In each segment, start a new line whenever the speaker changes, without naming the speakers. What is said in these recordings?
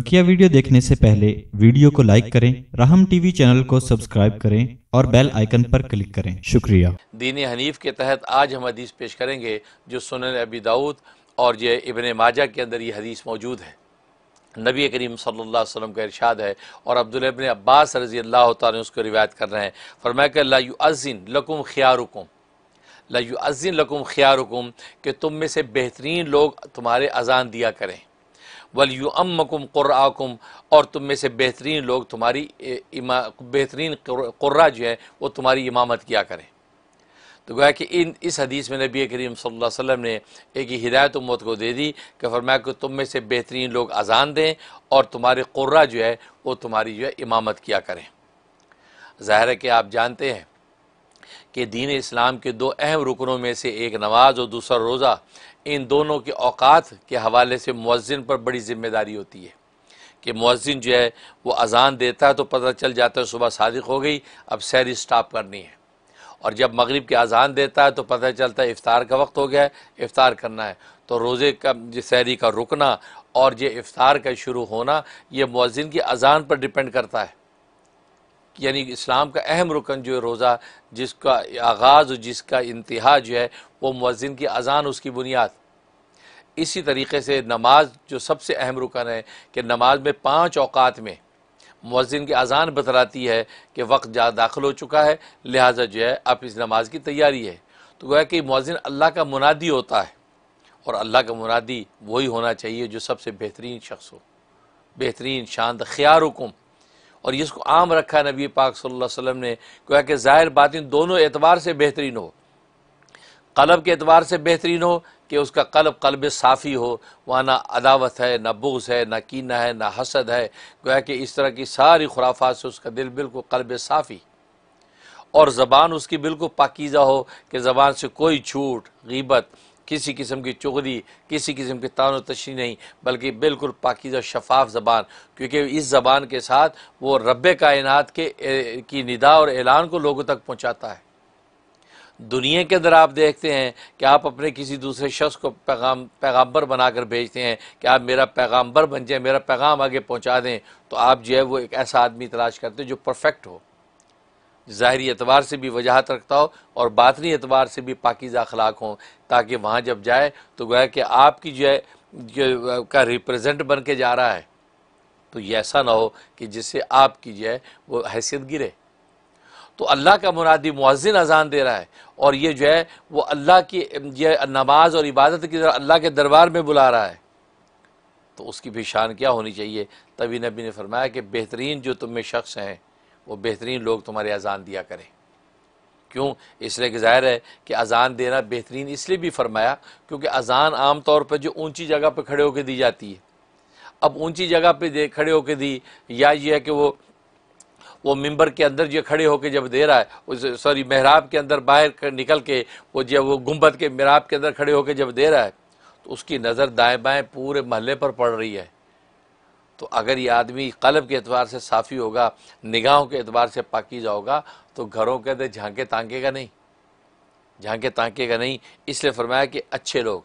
बकिया वीडियो देखने से पहले वीडियो को लाइक करें राहम टीवी चैनल को सब्सक्राइब करें और बेल आइकन पर क्लिक करें शुक्रिया दीन हनीफ के तहत आज हम हदीस पेश करेंगे जो सुन अबी दाऊद और ये इबन माजा के अंदर ये हदीस मौजूद है नबी करीम सल्लल्लाहु अलैहि वसल्लम का इरशाद है और अब्दुल अब्दुलबन अब्बास रजी अल्लाह तुम उसको रिवायत कर रहे हैं फरमाया लायुअज़िन लकुम ख्यारुकुम लायुअज़िन लकुम ख्यारुकुम कि तुम में से बेहतरीन लोग तुम्हारे अजान दिया करें वली अम्मकुम कुर्राकुम और तुम में से बेहतरीन लोग तुम्हारी बेहतरीन कुर्रा जो है वो तुम्हारी इमामत किया करें तो गोया कि इन इस हदीस में नबी करीम सल्लल्लाहु अलैहि वसल्लम ने एक ही हिदायत उम्मत को दे दी कि फरमाया कि तुम में से बेहतरीन लोग अजान दें और तुम्हारे कुर्रा जो है वो तुम्हारी जो है इमामत किया करें ज़ाहिर है कि आप जानते हैं कि दीन इस्लाम के दो अहम रुकनों में से एक नमाज और दूसरा रोज़ा इन दोनों के अवात के हवाले से मुअज़िन पर बड़ी ज़िम्मेदारी होती है कि मुअज़िन जो है वो अज़ान देता है तो पता चल जाता है सुबह सादिक हो गई अब सैर स्टाप करनी है और जब मग़रब की अज़ान देता है तो पता चलता है इफ़ार का वक्त हो गया है इफ़ार करना है तो रोज़े का सैरी का रुकना और ये इफ़ार का शुरू होना ये मुज़िन की अज़ान पर डिपेंड करता है यानी इस्लाम का अहम रुकन जो है रोज़ा जिसका आगाज़ जिसका इंतहा जो है वो मौज़िन की अजान उसकी बुनियाद इसी तरीके से नमाज जो सबसे अहम रुकन है कि नमाज में पाँच औकात में मौजिन की अजान बतलाती है कि वक्त जा दाखिल हो चुका है लिहाजा जो है अब इस नमाज की तैयारी है तो गोया कि मौजिन अल्लाह का मुनादी होता है और अल्लाह का मुनादी वही होना चाहिए जो सबसे बेहतरीन शख्स हो बेहतरीन शांत ख्यारुकुम और इसको आम रखा है नबी पाक सल्लल्लाहु अलैहि वसल्लम ने क्या कि ज़ाहिर बातिन दोनों एतवार से बेहतरीन हो कलब के एतबार से बेहतरीन हो कि उसका कलब कलब साफ़ी हो वहाँ ना अदावत है ना बुग्स है ना कीना है ना हसद है क्या कि इस तरह की सारी खुराफात से उसका दिल बिल्कुल कलब साफ़ी और ज़बान उसकी बिल्कुल पाकिज़ा हो कि ज़बान से कोई छूट गीबत किसी किस्म की चुगली किसी किस्म की तान तशी नहीं बल्कि बिल्कुल पाकिज़ शफाफ ज़बान क्योंकि इस ज़बान के साथ वो रब कायनत के की निदा और ऐलान को लोगों तक पहुँचाता है दुनिया के अंदर आप देखते हैं कि आप अपने किसी दूसरे शख्स को पैगाम पैगाम्बर बनाकर भेजते हैं कि आप मेरा पैगाम्बर बन जाए मेरा पैगाम आगे पहुँचा दें तो आप जो है वो एक ऐसा आदमी तलाश करते हैं जो परफेक्ट हो ज़ाहरी एतबार से भी वजाहत रखता हो और बातनी एतबार से भी पाकिज़ अखलाक हों ताकि वहाँ जब जाए तो गोया कि आपकी जो है का रिप्रजेंट बन के जा रहा है तो ये ऐसा ना हो कि जिससे आपकी जो है वो हैसियत गिरे तो अल्लाह का मुनादी मुआजिन अजान दे रहा है और ये जो है वो अल्लाह की यह नमाज और इबादत की तरह अल्लाह के दरबार में बुला रहा है तो उसकी भी शान क्या होनी चाहिए तभी नबी ने फरमाया कि बेहतरीन जो तुम में शख्स हैं वो बेहतरीन लोग तुम्हारे अजान दिया करें क्यों इसलिए कि जाहिर है कि अजान देना बेहतरीन इसलिए भी फरमाया क्योंकि अजान आम तौर पर जो ऊंची जगह पर खड़े होकर दी जाती है अब ऊंची जगह पर दे खड़े होकर दी या ये है कि वो वो मेंबर के अंदर जो खड़े होकर जब दे रहा है उस सॉरी महराब के अंदर बाहर निकल के वो जब वो गुंबद के महराब के अंदर खड़े होकर जब दे रहा है तो उसकी नज़र दाएँ बाएँ पूरे महल्ले पर पड़ रही है तो अगर ये आदमी कलब के एतबार से साफ़ी होगा निगाहों के एतबार से पाकिजा होगा तो घरों के अंदर झांके तांकेगा नहीं झांके तांकेगा नहीं इसलिए फरमाया कि अच्छे लोग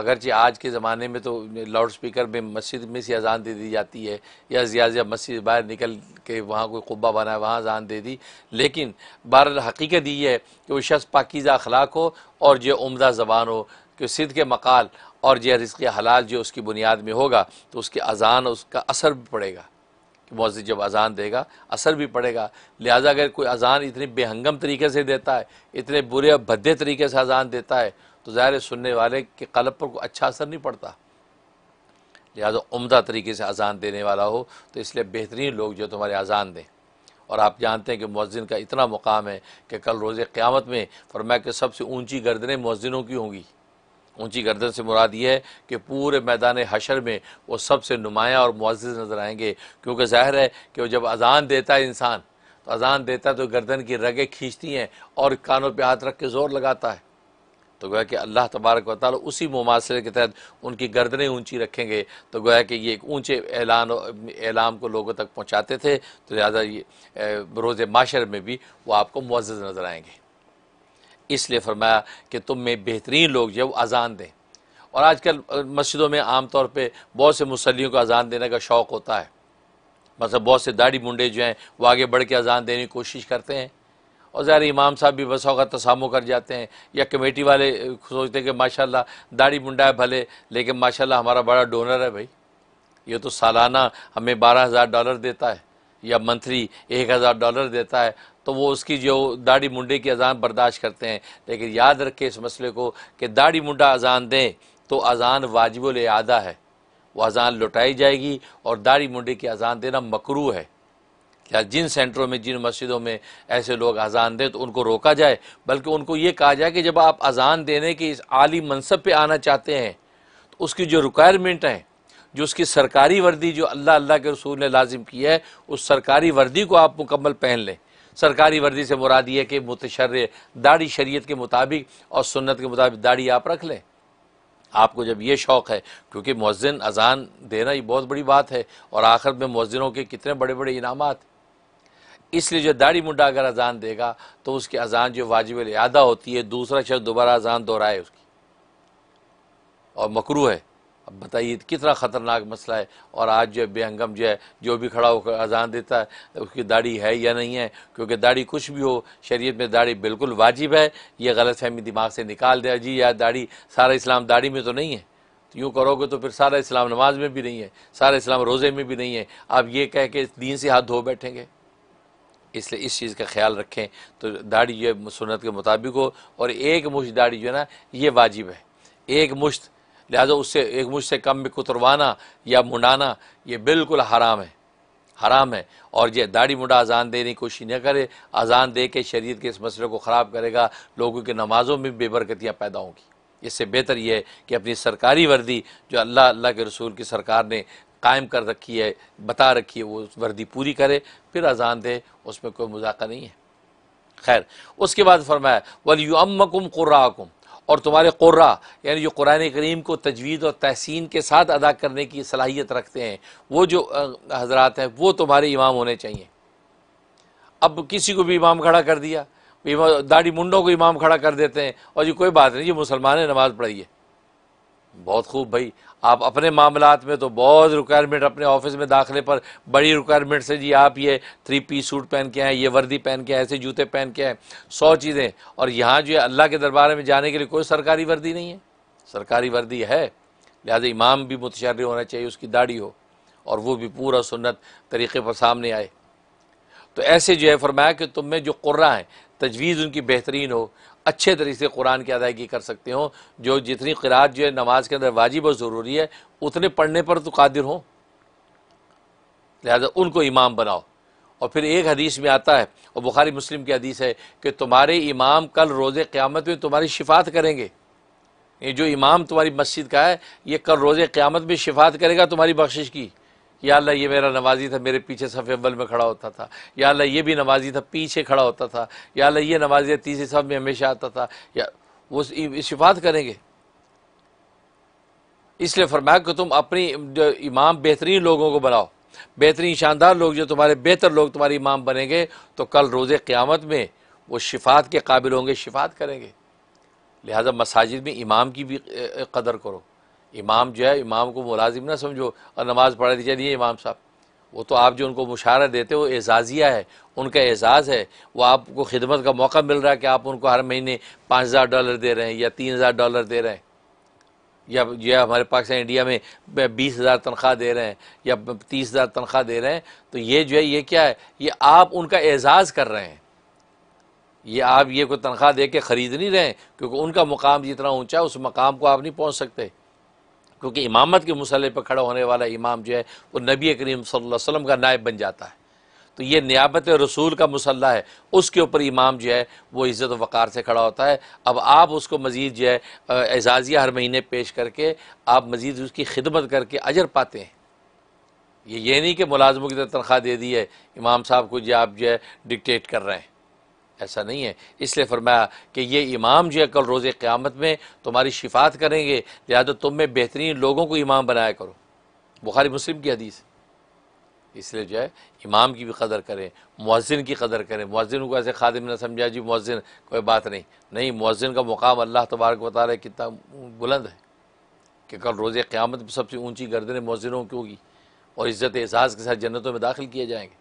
अगरचे आज के ज़माने में तो लाउड स्पीकर में मस्जिद में से अजान दे दी जाती है या ज्यादा मस्जिद बाहर निकल के वहाँ कोई कुब्बा बना है वहाँ अजान दे दी लेकिन बहर हकीकत ये है कि वो शख्स पाकिज़ा अखलाक हो और जो उमदा ज़बान हो कि सिद्ध के मकाल और यह रिस्क हलाल जो उसकी बुनियाद में होगा तो उसके अजान उसका असर भी पड़ेगा कि मस्जिद जब अजान देगा असर भी पड़ेगा लिहाजा अगर कोई अजान इतनी बेहंगम तरीके से देता है इतने बुरे और भद्दे तरीके से अजान देता है तो ज़ाहिर सुनने वाले के कलब पर कोई अच्छा असर नहीं पड़ता लिहाजा उम्दा तरीके से अजान देने वाला हो तो इसलिए बेहतरीन लोग जो तुम्हारे अजान दें और आप जानते हैं कि मौजिन का इतना मुकाम है कि कल रोज़ क़्यामत में फरमाया कि सबसे ऊँची गर्दनें मौजिनों की होंगी ऊंची गर्दन से मुराद ये है कि पूरे मैदान हशर में वो सबसे नुमाया और मुआज़ नज़र आएंगे क्योंकि जाहिर है कि वो जब अजान देता है इंसान तो अजान देता है तो गर्दन की रगें खींचती हैं और कानों पर हाथ रख के ज़ोर लगाता है तो गोया कि अल्लाह तबारक व उसी मुमासरे के तहत उनकी गर्दनें ऊंची रखेंगे तो गोया कि ये एक ऊंचे ऐलान ऐलाम को लोगों तक पहुँचाते थे तो लिहाजा ये रोज़ माशर में भी वो आपको मुआज़ नज़र आएंगे इसलिए फरमाया कि तुम में बेहतरीन लोग जो अज़ान दें और आजकल मस्जिदों में आम तौर पे बहुत से मुसलियों को अज़ान देने का शौक़ होता है मतलब बहुत से दाढ़ी मुंडे जो हैं वो आगे बढ़ के अज़ान देने की कोशिश करते हैं और ज़ाहिर इमाम साहब भी बसों का तसामो कर जाते हैं या कमेटी वाले सोचते हैं कि माशाल्लाह दाढ़ी मुंडा है भले लेकिन माशाल्लाह हमारा बड़ा डोनर है भाई ये तो सालाना हमें बारह हज़ार डॉलर देता है या मंथली एक हज़ार डॉलर देता है तो वो उसकी जो दाढ़ी मुंडे की अजान बर्दाश्त करते हैं लेकिन याद रखें इस मसले को कि दाढ़ी मुंडा अजान दें तो अजान वाजिब आदा है वो अजान लुटाई जाएगी और दाढ़ी मुंडे की अजान देना मकरू है या जिन सेंटरों में जिन मस्जिदों में ऐसे लोग अजान दें तो उनको रोका जाए बल्कि उनको ये कहा जाए कि जब आप अजान देने के इस आली मनसब पे आना चाहते हैं तो उसकी जो रिक्वायरमेंट हैं जो उसकी सरकारी वर्दी जो अल्लाह अल्लाह के रसूल ने लाजिम की है उस सरकारी वर्दी को आप मुकम्मल पहन लें सरकारी वर्दी से मुराद ये कि मुतशर दाढ़ी शरीयत के मुताबिक और सुन्नत के मुताबिक दाढ़ी आप रख लें आपको जब ये शौक़ है क्योंकि मौजिन अजान देना ये बहुत बड़ी बात है और आखिर में मौजिनों के कितने बड़े बड़े इनाम इसलिए जो दाढ़ी मुंडा अगर अजान देगा तो उसकी अजान जो वाजिब अदा होती है दूसरा शख्स दोबारा अजान दोहराए उसकी और मकरू है अब बताइए कितना ख़तरनाक मसला है और आज जो है बेहंगम जो है जो भी खड़ा होकर अजान देता है उसकी दाढ़ी है या नहीं है क्योंकि दाढ़ी कुछ भी हो शरीयत में दाढ़ी बिल्कुल वाजिब है ये गलत फहमी दिमाग से निकाल दे जी या दाढ़ी सारा इस्लाम दाढ़ी में तो नहीं है तो यूँ करोगे तो फिर सारा इस्लाम नमाज में भी नहीं है सारा इस्लाम रोज़े में भी नहीं है आप ये कह के दीन से हाथ धो बैठेंगे इसलिए इस चीज़ का ख्याल रखें तो दाढ़ी जो है सुनत के मुताबिक हो और एक मुश्त दाढ़ी जो है ना ये वाजिब है एक मुश्त लिहाजा उससे एक मुझ से कम में कुतरवाना या मुंडाना ये बिल्कुल हराम है हराम है और ये दाढ़ी मुंडा अजान देने की कोशिश न करे अजान दे के शरीत के इस मसले को ख़राब करेगा लोगों की नमाज़ों में बेबरकतियाँ पैदा होंगी इससे बेहतर यह है कि अपनी सरकारी वर्दी जो अल्लाह अल्लाह के रसूल की सरकार ने कायम कर रखी है बता रखी है वो वर्दी पूरी करे फिर अजान दे उसमें कोई मजाक नहीं है खैर उसके बाद फरमाया वलियम कुम कुर्राकुम और तुम्हारे कुर्रा यानी जो कुरान करीम को तजवीज़ और तहसीन के साथ अदा करने की सलाहियत रखते हैं वो जो हजरात हैं वो तुम्हारे इमाम होने चाहिए अब किसी को भी इमाम खड़ा कर दिया दाढ़ी मुंडों को इमाम खड़ा कर देते हैं और जी कोई बात नहीं जी मुसलमान है नमाज़ पढ़िए बहुत खूब भाई आप अपने मामला में तो बहुत रिक्वायरमेंट अपने ऑफिस में दाखिले पर बड़ी रिक्वायरमेंट से जी आप ये थ्री पीस सूट पहन के आए ये वर्दी पहन के आए ऐसे जूते पहन के आए सौ चीज़ें और यहाँ जो है अल्लाह के दरबार में जाने के लिए कोई सरकारी वर्दी नहीं है सरकारी वर्दी है लिहाजा इमाम भी मुतशर होना चाहिए उसकी दाढ़ी हो और वो भी पूरा सुन्नत तरीक़े पर सामने आए तो ऐसे जो है फरमाया कि तुम में जो कुर्रा है तजवीज़ उनकी बेहतरीन हो अच्छे तरीके से कुरान की अदायगी कर सकते हो जो जितनी किरात जो है नमाज के अंदर वाजिब और ज़रूरी है उतने पढ़ने पर तो कादिर हो लिहाजा उनको इमाम बनाओ और फिर एक हदीस में आता है और बुखारी मुस्लिम की हदीस है कि तुम्हारे इमाम कल रोज़ क़्यामत में तुम्हारी शिफात करेंगे ये जो इमाम तुम्हारी मस्जिद का है ये कल रोज़ क़्यामत में शिफात करेगा तुम्हारी बख्शिश की या अल्लाह ये मेरा नवाजी था मेरे पीछे सफ़े अव्वल में खड़ा होता था या अल्लाह ये भी नवाज़ी था पीछे खड़ा होता था या अल्लाह ये था तीसरे सब में हमेशा आता था या वो शिफात करेंगे इसलिए फरमाया कि तुम अपनी जो इमाम बेहतरीन लोगों को बनाओ बेहतरीन शानदार लोग जो तुम्हारे बेहतर लोग तुम्हारे इमाम बनेंगे तो कल रोज़ क़्यामत में वो शिफात के काबिल होंगे शिफात करेंगे लिहाजा मसाजिद में इमाम की भी कदर करो इमाम जो है इमाम को मुलाजिम ना समझो और नमाज़ पढ़ा दी जाए इमाम साहब वो तो आप जो उनको मुशारा देते हो एजाज़िया है उनका एजाज़ है वो आपको खिदमत का मौका मिल रहा है कि आप उनको हर महीने पाँच हज़ार डॉलर दे रहे हैं या तीन हज़ार डॉलर दे रहे हैं या या हमारे पाकिस्तान इंडिया में बीस हज़ार तनख्वाह दे रहे हैं या तीस हज़ार तनख्वाह दे रहे हैं तो ये जो है ये क्या है ये आप उनका एजाज़ कर रहे हैं ये आप ये कोई तनख्वाह दे के ख़रीद नहीं रहे हैं क्योंकि उनका मुकाम जितना ऊँचा है उस मकाम को आप नहीं पहुँच सकते क्योंकि इमामत के मसले पर खड़ा होने वाला इमाम जो है वो नबी करीम वसल्लम का नायब बन जाता है तो ये नियाबत रसूल का मसल्ला है उसके ऊपर इमाम जो है वो इज़्ज़त वक़ार से खड़ा होता है अब आप उसको मज़ीद जो है एजाज़िया हर महीने पेश करके आप मज़ीद उसकी खिदमत करके अजर पाते हैं ये ये नहीं कि मुलाजमों की तरह तनख्वाह दे दी है इमाम साहब को जो आप जो है डिक्टेट कर रहे हैं ऐसा नहीं है इसलिए फरमाया कि ये इमाम जो है कल रोज़ क़्यामत में तुम्हारी शिफात करेंगे लिहाजा तुम में बेहतरीन लोगों को इमाम बनाया करो बुखारी मुस्लिम की हदीस इसलिए जो है इमाम की भी कदर करें मुअज़िन की कदर करें मुअज़िन को ऐसे खादिम ना समझा जी मौज़िन कोई बात नहीं नहीं मुअज़िन का मुकाम अल्लाह तबारक बता रहे कितना बुलंद है कि कल रोज़ क़्यामत में सबसे ऊँची गर्दनें मुअज़िनों की होगी और इज़्ज़त एजाज़ के साथ जन्नतों में दाखिल किए जाएंगे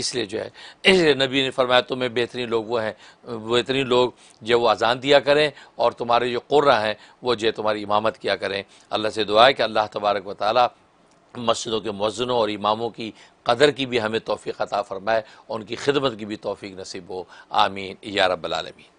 इसलिए जो है इसलिए नबी ने फरमाया तुम्हें बेहतरीन लोग वो हैं बेहतरीन लोग जो वो अजान दिया करें और तुम्हारे जो कुर्रा हैं वो जो तुम्हारी इमामत किया करें अल्लाह से दुआ है कि अल्लाह तबारक व ताली मस्जिदों के मौजनों और इमामों की कदर की भी हमें तोफ़ी अता फ़रमाए और उनकी खिदमत की भी तोफ़ी नसीब हो आमीन या रब्बालमीन